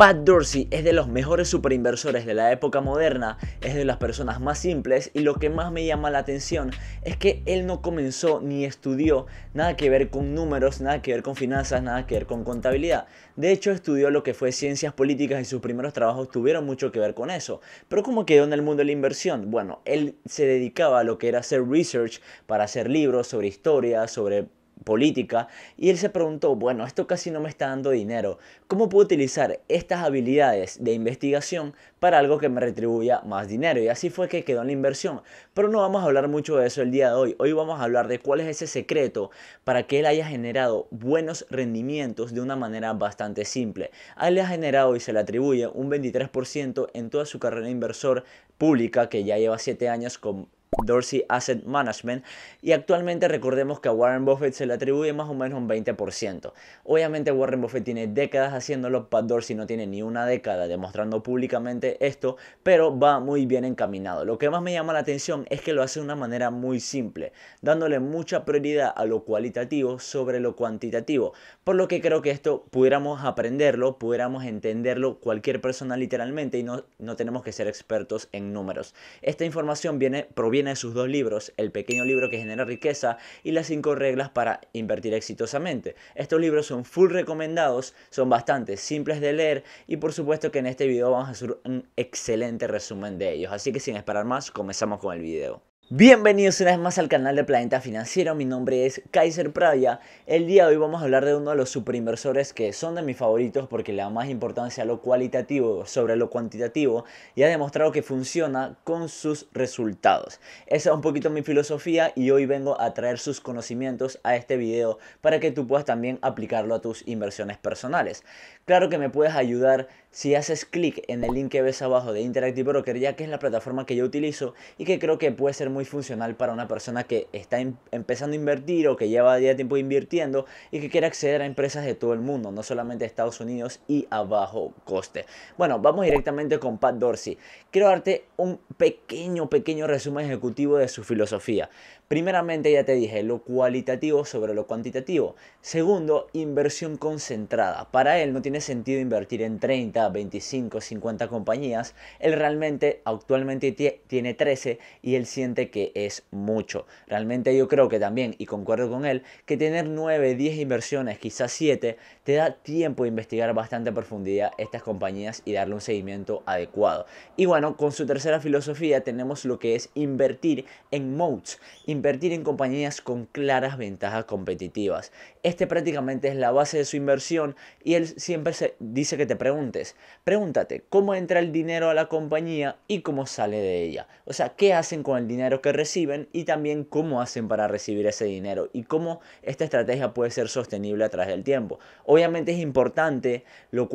Pat Dorsey es de los mejores superinversores de la época moderna, es de las personas más simples y lo que más me llama la atención es que él no comenzó ni estudió nada que ver con números, nada que ver con finanzas, nada que ver con contabilidad. De hecho estudió lo que fue ciencias políticas y sus primeros trabajos tuvieron mucho que ver con eso. Pero ¿cómo quedó en el mundo de la inversión? Bueno, él se dedicaba a lo que era hacer research para hacer libros sobre historia, sobre política y él se preguntó, bueno, esto casi no me está dando dinero, ¿cómo puedo utilizar estas habilidades de investigación para algo que me retribuya más dinero? Y así fue que quedó en la inversión. Pero no vamos a hablar mucho de eso el día de hoy, hoy vamos a hablar de cuál es ese secreto para que él haya generado buenos rendimientos de una manera bastante simple. A él le ha generado y se le atribuye un 23% en toda su carrera inversor pública que ya lleva 7 años con Dorsey Asset Management y actualmente recordemos que a Warren Buffett se le atribuye más o menos un 20%. Obviamente Warren Buffett tiene décadas haciéndolo, Pat Dorsey no tiene ni una década demostrando públicamente esto, pero va muy bien encaminado. Lo que más me llama la atención es que lo hace de una manera muy simple, dándole mucha prioridad a lo cualitativo sobre lo cuantitativo, por lo que creo que esto pudiéramos aprenderlo, pudiéramos entenderlo cualquier persona literalmente y no, no tenemos que ser expertos en números. Esta información viene proviene tiene de sus dos libros, El pequeño libro que genera riqueza y Las cinco reglas para invertir exitosamente. Estos libros son full recomendados, son bastante simples de leer y por supuesto que en este video vamos a hacer un excelente resumen de ellos. Así que sin esperar más, comenzamos con el video. Bienvenidos una vez más al canal de Planeta Financiero, mi nombre es Kaiser Pravia. El día de hoy vamos a hablar de uno de los superinversores que son de mis favoritos porque le da más importancia a lo cualitativo sobre lo cuantitativo y ha demostrado que funciona con sus resultados. Esa es un poquito mi filosofía y hoy vengo a traer sus conocimientos a este video para que tú puedas también aplicarlo a tus inversiones personales. Claro que me puedes ayudar si haces clic en el link que ves abajo de Interactive Broker ya que es la plataforma que yo utilizo y que creo que puede ser muy funcional para una persona que está em-, empezando a invertir o que lleva ya tiempo invirtiendo y que quiere acceder a empresas de todo el mundo, no solamente Estados Unidos y a bajo coste. Bueno, vamos directamente con Pat Dorsey. Quiero darte un pequeño, pequeño resumen ejecutivo de su filosofía. Primeramente ya te dije lo cualitativo sobre lo cuantitativo. Segundo, inversión concentrada. Para él no tiene sentido invertir en 30, 25, 50 compañías. Él realmente actualmente tiene 13 y él siente que es mucho. Realmente yo creo que también, y concuerdo con él, que tener 9, 10 inversiones, quizás 7, te da tiempo de investigar bastante a profundidad estas compañías y darle un seguimiento adecuado. Y bueno, con su tercera filosofía tenemos lo que es invertir en modes invertir en compañías con claras ventajas competitivas. Este prácticamente es la base de su inversión y él siempre se dice que te preguntes, pregúntate cómo entra el dinero a la compañía y cómo sale de ella. O sea, qué hacen con el dinero que reciben y también cómo hacen para recibir ese dinero y cómo esta estrategia puede ser sostenible a través del tiempo. Obviamente es importante lo,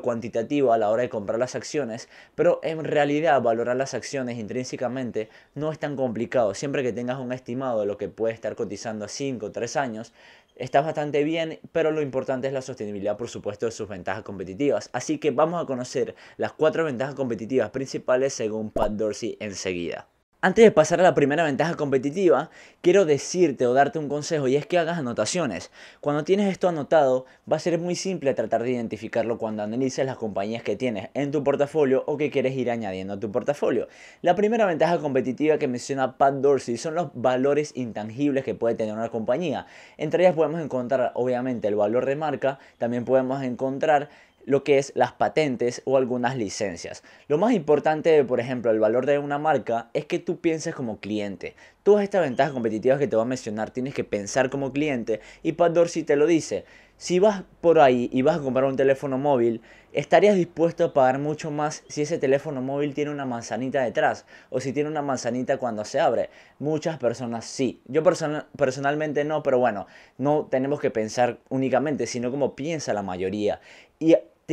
cuantitativo a la hora de comprar las acciones, pero en realidad valorar las acciones intrínsecamente no es tan complicado. Siempre que tengas un lo que puede estar cotizando a 5 o 3 años, está bastante bien, pero lo importante es la sostenibilidad, por supuesto, de sus ventajas competitivas. Así que vamos a conocer las cuatro ventajas competitivas principales según Pat Dorsey enseguida. Antes de pasar a la primera ventaja competitiva, quiero decirte o darte un consejo y es que hagas anotaciones. Cuando tienes esto anotado, va a ser muy simple tratar de identificarlo cuando analices las compañías que tienes en tu portafolio o que quieres ir añadiendo a tu portafolio. La primera ventaja competitiva que menciona Pat Dorsey son los valores intangibles que puede tener una compañía. Entre ellas podemos encontrar obviamente el valor de marca, también podemos encontrar lo que es las patentes o algunas licencias. Lo más importante, por ejemplo, el valor de una marca es que tú pienses como cliente. Todas estas ventajas competitivas que te voy a mencionar tienes que pensar como cliente y Pandor si te lo dice. Si vas por ahí y vas a comprar un teléfono móvil, estarías dispuesto a pagar mucho más si ese teléfono móvil tiene una manzanita detrás o si tiene una manzanita cuando se abre. Muchas personas sí. Yo personalmente no, pero bueno, no tenemos que pensar únicamente, sino como piensa la mayoría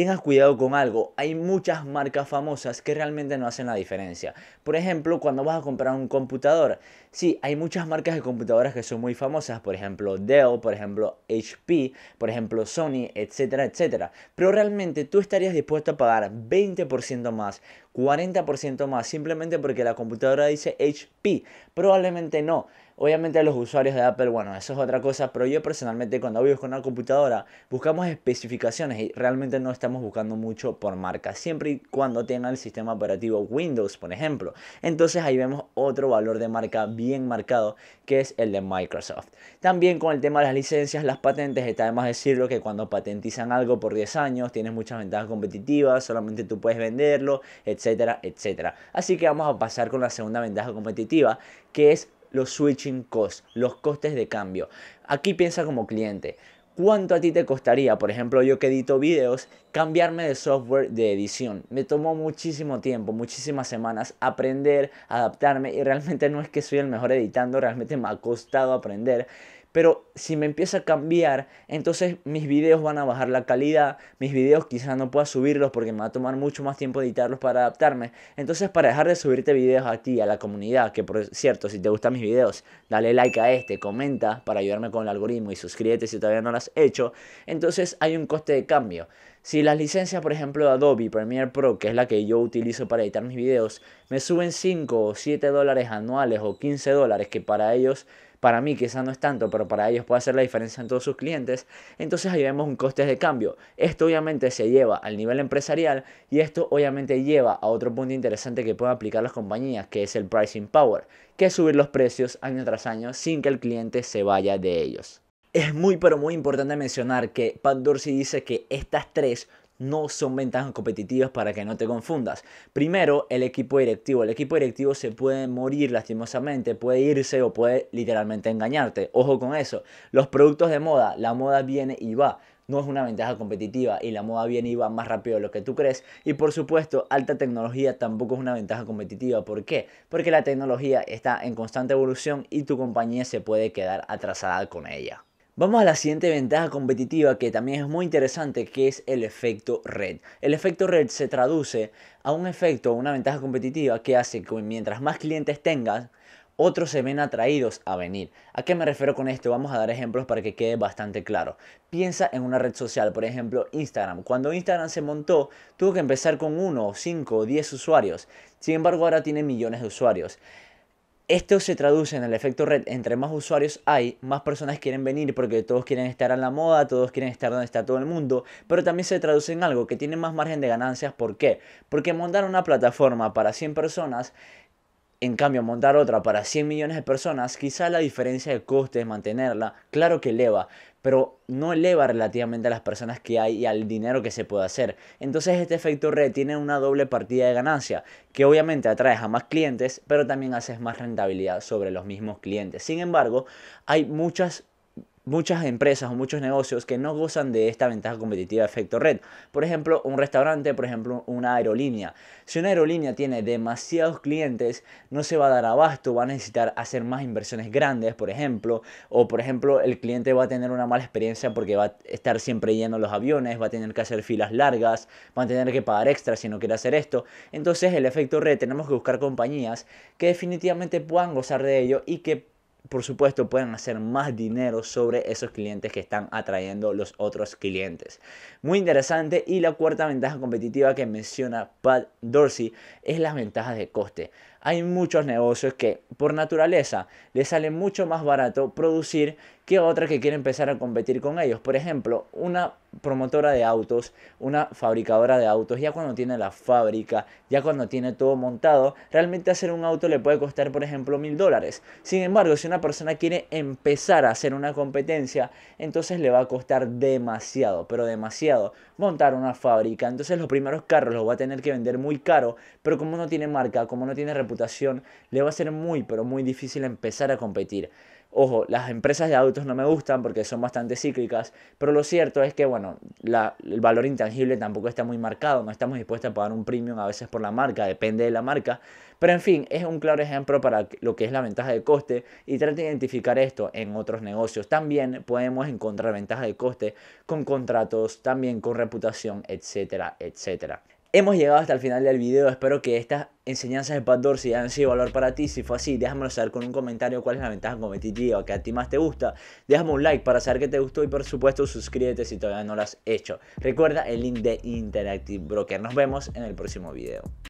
tengas cuidado con algo. Hay muchas marcas famosas que realmente no hacen la diferencia. Por ejemplo, cuando vas a comprar un computador. Sí, hay muchas marcas de computadoras que son muy famosas. Por ejemplo, Dell, por ejemplo, HP, por ejemplo, Sony, etcétera, etcétera. Pero realmente tú estarías dispuesto a pagar 20% más, 40% más, simplemente porque la computadora dice HP. Probablemente no. Obviamente a los usuarios de Apple, bueno, eso es otra cosa, pero yo personalmente cuando con una computadora buscamos especificaciones y realmente no estamos buscando mucho por marca, siempre y cuando tenga el sistema operativo Windows, por ejemplo. Entonces ahí vemos otro valor de marca bien marcado que es el de Microsoft. También con el tema de las licencias, las patentes, está de más decirlo que cuando patentizan algo por 10 años tienes muchas ventajas competitivas, solamente tú puedes venderlo, etcétera, etcétera. Así que vamos a pasar con la segunda ventaja competitiva que es los switching costs, los costes de cambio. Aquí piensa como cliente. ¿Cuánto a ti te costaría, por ejemplo, yo que edito videos, cambiarme de software de edición? Me tomó muchísimo tiempo, muchísimas semanas aprender, adaptarme y realmente no es que soy el mejor editando, realmente me ha costado aprender. Pero si me empieza a cambiar, entonces mis videos van a bajar la calidad, mis videos quizás no pueda subirlos porque me va a tomar mucho más tiempo editarlos para adaptarme. Entonces para dejar de subirte videos a ti, a la comunidad, que por cierto, si te gustan mis videos, dale like a este, comenta para ayudarme con el algoritmo y suscríbete si todavía no lo has hecho. Entonces hay un coste de cambio. Si las licencias, por ejemplo, de Adobe Premiere Pro, que es la que yo utilizo para editar mis videos, me suben 5 o 7 dólares anuales o 15 dólares, que para ellos, para mí quizás no es tanto, pero para ellos puede hacer la diferencia en todos sus clientes, entonces ahí vemos un coste de cambio. Esto obviamente se lleva al nivel empresarial y esto obviamente lleva a otro punto interesante que pueden aplicar las compañías, que es el pricing power, que es subir los precios año tras año sin que el cliente se vaya de ellos. Es muy pero muy importante mencionar que Pat Dorsey dice que estas tres no son ventajas competitivas para que no te confundas. Primero, el equipo directivo. El equipo directivo se puede morir lastimosamente, puede irse o puede literalmente engañarte. Ojo con eso. Los productos de moda, la moda viene y va. No es una ventaja competitiva y la moda viene y va más rápido de lo que tú crees. Y por supuesto, alta tecnología tampoco es una ventaja competitiva. ¿Por qué? Porque la tecnología está en constante evolución y tu compañía se puede quedar atrasada con ella. Vamos a la siguiente ventaja competitiva que también es muy interesante, que es el efecto red. El efecto red se traduce a un efecto, una ventaja competitiva que hace que mientras más clientes tengas, otros se ven atraídos a venir. ¿A qué me refiero con esto? Vamos a dar ejemplos para que quede bastante claro. Piensa en una red social, por ejemplo Instagram. Cuando Instagram se montó, tuvo que empezar con 1, 5 o 10 usuarios. Sin embargo, ahora tiene millones de usuarios. Esto se traduce en el efecto red, entre más usuarios hay, más personas quieren venir porque todos quieren estar en la moda, todos quieren estar donde está todo el mundo, pero también se traduce en algo que tiene más margen de ganancias, ¿por qué? Porque montar una plataforma para 100 personas en cambio, montar otra para 100 millones de personas, quizá la diferencia de coste es mantenerla, claro que eleva, pero no eleva relativamente a las personas que hay y al dinero que se puede hacer. Entonces este efecto red tiene una doble partida de ganancia, que obviamente atraes a más clientes, pero también haces más rentabilidad sobre los mismos clientes. Sin embargo, hay muchas muchas empresas o muchos negocios que no gozan de esta ventaja competitiva de efecto red. Por ejemplo, un restaurante, por ejemplo, una aerolínea. Si una aerolínea tiene demasiados clientes, no se va a dar abasto, va a necesitar hacer más inversiones grandes, por ejemplo, o por ejemplo, el cliente va a tener una mala experiencia porque va a estar siempre yendo los aviones, va a tener que hacer filas largas, va a tener que pagar extra si no quiere hacer esto. Entonces, el efecto red tenemos que buscar compañías que definitivamente puedan gozar de ello y que por supuesto, pueden hacer más dinero sobre esos clientes que están atrayendo los otros clientes. Muy interesante. Y la cuarta ventaja competitiva que menciona Pat Dorsey es las ventajas de coste hay muchos negocios que por naturaleza le sale mucho más barato producir que otras que quiere empezar a competir con ellos. Por ejemplo, una promotora de autos, una fabricadora de autos, ya cuando tiene la fábrica, ya cuando tiene todo montado, realmente hacer un auto le puede costar, por ejemplo, mil dólares. Sin embargo, si una persona quiere empezar a hacer una competencia, entonces le va a costar demasiado, pero demasiado, montar una fábrica. Entonces los primeros carros los va a tener que vender muy caro, pero como no tiene marca, como no tiene reputación, le va a ser muy, pero muy difícil empezar a competir. Ojo, las empresas de autos no me gustan porque son bastante cíclicas, pero lo cierto es que, bueno, el valor intangible tampoco está muy marcado, no estamos dispuestos a pagar un premium a veces por la marca, depende de la marca, pero en fin, es un claro ejemplo para lo que es la ventaja de coste y trate de identificar esto en otros negocios. También podemos encontrar ventaja de coste con contratos, también con reputación, etcétera, etcétera. Hemos llegado hasta el final del video, espero que estas enseñanzas de Pat se hayan sido valor para ti, si fue así déjamelo saber con un comentario cuál es la ventaja competitiva que a ti más te gusta, déjame un like para saber que te gustó y por supuesto suscríbete si todavía no lo has hecho. Recuerda el link de Interactive Broker, nos vemos en el próximo video.